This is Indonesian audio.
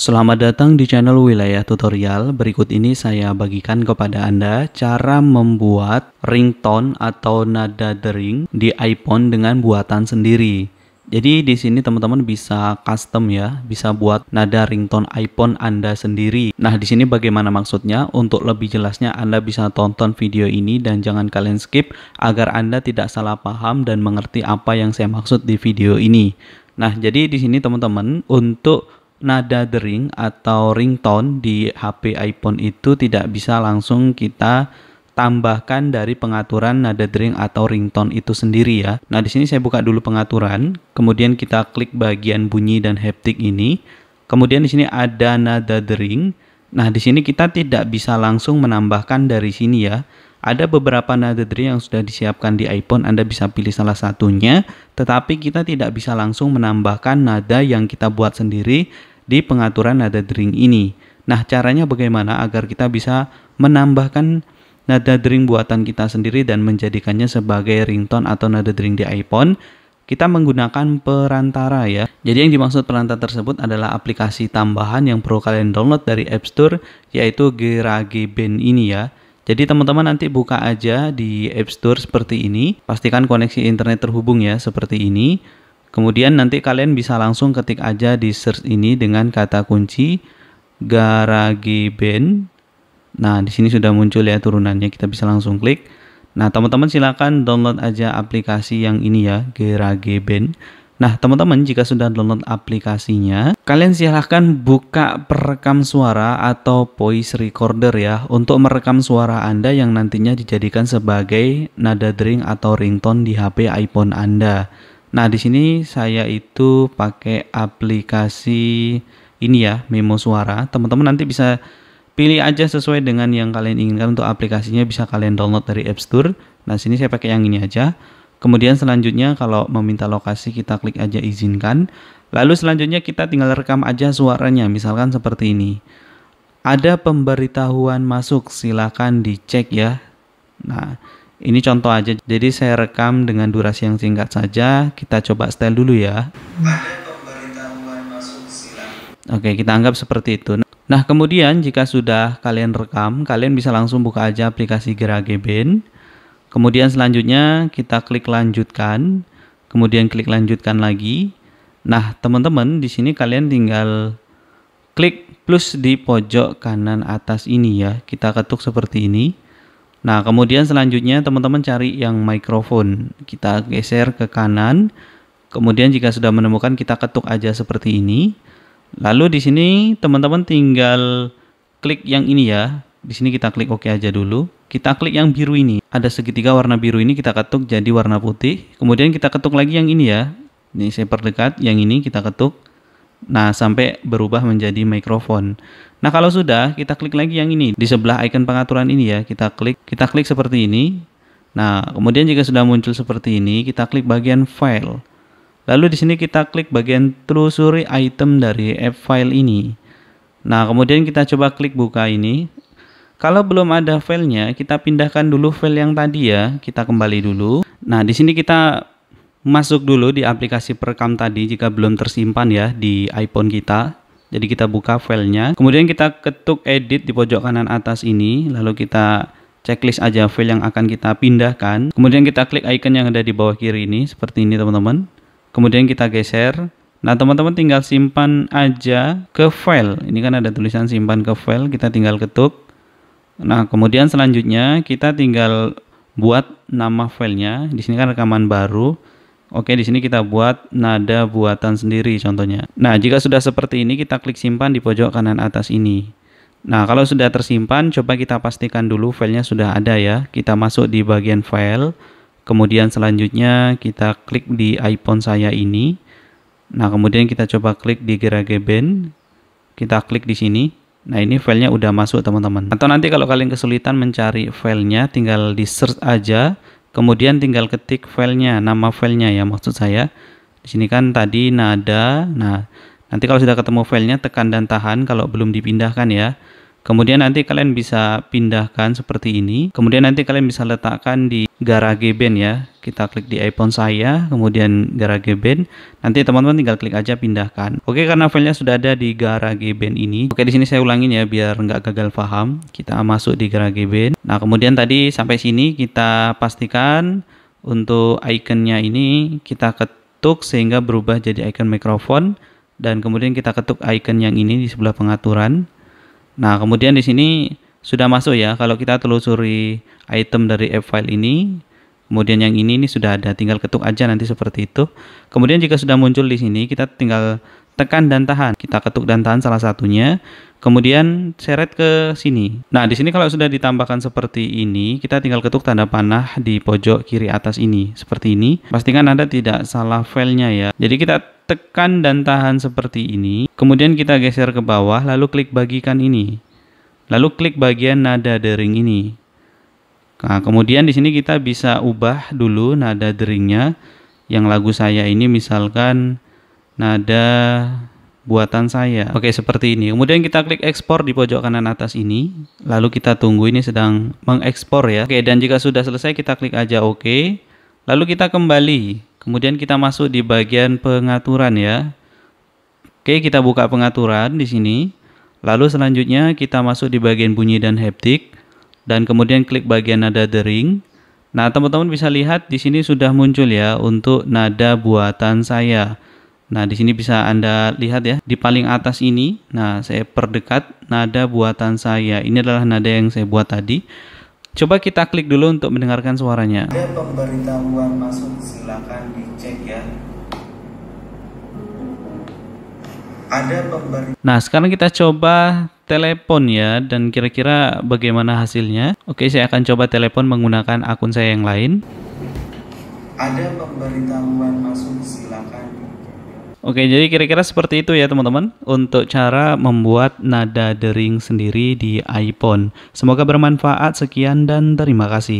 Selamat datang di channel Wilayah Tutorial. Berikut ini saya bagikan kepada Anda cara membuat ringtone atau nada dering di iPhone dengan buatan sendiri. Jadi di sini teman-teman bisa custom ya, bisa buat nada ringtone iPhone Anda sendiri. Nah, di sini bagaimana maksudnya? Untuk lebih jelasnya Anda bisa tonton video ini dan jangan kalian skip agar Anda tidak salah paham dan mengerti apa yang saya maksud di video ini. Nah, jadi di sini teman-teman untuk nada dering atau ringtone di HP iPhone itu tidak bisa langsung kita tambahkan dari pengaturan nada dering atau ringtone itu sendiri ya. Nah, di sini saya buka dulu pengaturan, kemudian kita klik bagian bunyi dan haptik ini. Kemudian di sini ada nada dering. Nah, di sini kita tidak bisa langsung menambahkan dari sini ya. Ada beberapa nada dering yang sudah disiapkan di iPhone, Anda bisa pilih salah satunya, tetapi kita tidak bisa langsung menambahkan nada yang kita buat sendiri di pengaturan nada dering ini. Nah, caranya bagaimana agar kita bisa menambahkan nada dering buatan kita sendiri dan menjadikannya sebagai ringtone atau nada dering di iPhone? Kita menggunakan perantara ya. Jadi yang dimaksud perantara tersebut adalah aplikasi tambahan yang perlu kalian download dari App Store yaitu Gerage Band ini ya. Jadi teman-teman nanti buka aja di App Store seperti ini. Pastikan koneksi internet terhubung ya seperti ini. Kemudian nanti kalian bisa langsung ketik aja di search ini dengan kata kunci Garage Band. Nah, di sini sudah muncul ya turunannya, kita bisa langsung klik. Nah, teman-teman silakan download aja aplikasi yang ini ya, Garage Band. Nah, teman-teman jika sudah download aplikasinya, kalian silahkan buka perekam suara atau voice recorder ya untuk merekam suara Anda yang nantinya dijadikan sebagai nada dering atau ringtone di HP iPhone Anda. Nah, di sini saya itu pakai aplikasi ini ya, memo suara. Teman-teman nanti bisa pilih aja sesuai dengan yang kalian inginkan untuk aplikasinya bisa kalian download dari App Store. Nah, sini saya pakai yang ini aja. Kemudian selanjutnya kalau meminta lokasi kita klik aja izinkan. Lalu selanjutnya kita tinggal rekam aja suaranya, misalkan seperti ini. Ada pemberitahuan masuk, silakan dicek ya. Nah, ini contoh aja, jadi saya rekam dengan durasi yang singkat saja. Kita coba style dulu ya. Oke, kita anggap seperti itu. Nah, kemudian jika sudah kalian rekam, kalian bisa langsung buka aja aplikasi GarageBand. Kemudian selanjutnya kita klik lanjutkan, kemudian klik lanjutkan lagi. Nah, teman-teman, di sini kalian tinggal klik plus di pojok kanan atas ini ya. Kita ketuk seperti ini. Nah, kemudian selanjutnya teman-teman cari yang mikrofon. Kita geser ke kanan. Kemudian jika sudah menemukan kita ketuk aja seperti ini. Lalu di sini teman-teman tinggal klik yang ini ya. Di sini kita klik OK aja dulu. Kita klik yang biru ini. Ada segitiga warna biru ini kita ketuk jadi warna putih. Kemudian kita ketuk lagi yang ini ya. Ini saya perdekat, yang ini kita ketuk. Nah, sampai berubah menjadi mikrofon. Nah, kalau sudah, kita klik lagi yang ini. Di sebelah icon pengaturan ini ya, kita klik. Kita klik seperti ini. Nah, kemudian jika sudah muncul seperti ini, kita klik bagian file. Lalu di sini kita klik bagian telusuri item dari app file ini. Nah, kemudian kita coba klik buka ini. Kalau belum ada filenya, kita pindahkan dulu file yang tadi ya. Kita kembali dulu. Nah, di sini kita masuk dulu di aplikasi perekam tadi jika belum tersimpan ya di iPhone kita. Jadi kita buka filenya, kemudian kita ketuk edit di pojok kanan atas ini, lalu kita checklist aja file yang akan kita pindahkan. Kemudian kita klik icon yang ada di bawah kiri ini, seperti ini teman-teman. Kemudian kita geser. Nah teman-teman tinggal simpan aja ke file. Ini kan ada tulisan simpan ke file, kita tinggal ketuk. Nah kemudian selanjutnya kita tinggal buat nama filenya. Di sini kan rekaman baru Oke, di sini kita buat nada buatan sendiri contohnya. Nah, jika sudah seperti ini, kita klik simpan di pojok kanan atas ini. Nah, kalau sudah tersimpan, coba kita pastikan dulu filenya sudah ada ya. Kita masuk di bagian file, kemudian selanjutnya kita klik di iPhone saya ini. Nah, kemudian kita coba klik di Gerage Band, kita klik di sini. Nah, ini filenya udah masuk teman-teman. Atau nanti kalau kalian kesulitan mencari filenya, tinggal di search aja kemudian tinggal ketik filenya nama filenya ya maksud saya di sini kan tadi nada nah nanti kalau sudah ketemu filenya tekan dan tahan kalau belum dipindahkan ya Kemudian nanti kalian bisa pindahkan seperti ini. Kemudian nanti kalian bisa letakkan di Garage Band ya. Kita klik di iPhone saya, kemudian Garage Band. Nanti teman-teman tinggal klik aja pindahkan. Oke, karena filenya sudah ada di Garage Band ini. Oke, di sini saya ulangin ya biar nggak gagal paham. Kita masuk di Garage Band. Nah, kemudian tadi sampai sini kita pastikan untuk ikonnya ini kita ketuk sehingga berubah jadi icon mikrofon dan kemudian kita ketuk icon yang ini di sebelah pengaturan. Nah, kemudian di sini sudah masuk ya kalau kita telusuri item dari app file ini. Kemudian yang ini ini sudah ada, tinggal ketuk aja nanti seperti itu. Kemudian jika sudah muncul di sini, kita tinggal tekan dan tahan. Kita ketuk dan tahan salah satunya, kemudian seret ke sini. Nah, di sini kalau sudah ditambahkan seperti ini, kita tinggal ketuk tanda panah di pojok kiri atas ini, seperti ini. Pastikan Anda tidak salah filenya ya. Jadi kita tekan dan tahan seperti ini, kemudian kita geser ke bawah, lalu klik bagikan ini. Lalu klik bagian nada dering ini. Nah, kemudian di sini kita bisa ubah dulu nada deringnya. Yang lagu saya ini misalkan nada buatan saya. Oke, seperti ini. Kemudian kita klik ekspor di pojok kanan atas ini. Lalu kita tunggu ini sedang mengekspor ya. Oke, dan jika sudah selesai kita klik aja oke. OK. Lalu kita kembali. Kemudian kita masuk di bagian pengaturan ya. Oke, kita buka pengaturan di sini. Lalu selanjutnya kita masuk di bagian bunyi dan haptik dan kemudian klik bagian nada dering. Nah, teman-teman bisa lihat di sini sudah muncul ya untuk nada buatan saya. Nah, di sini bisa Anda lihat ya, di paling atas ini, nah saya perdekat nada buatan saya. Ini adalah nada yang saya buat tadi. Coba kita klik dulu untuk mendengarkan suaranya. Ada pemberitahuan masuk, silakan dicek ya. Ada pemberi Nah, sekarang kita coba telepon ya dan kira-kira bagaimana hasilnya. Oke, saya akan coba telepon menggunakan akun saya yang lain. Ada pemberitahuan masuk, silakan Oke, jadi kira-kira seperti itu ya teman-teman untuk cara membuat nada dering sendiri di iPhone. Semoga bermanfaat. Sekian dan terima kasih.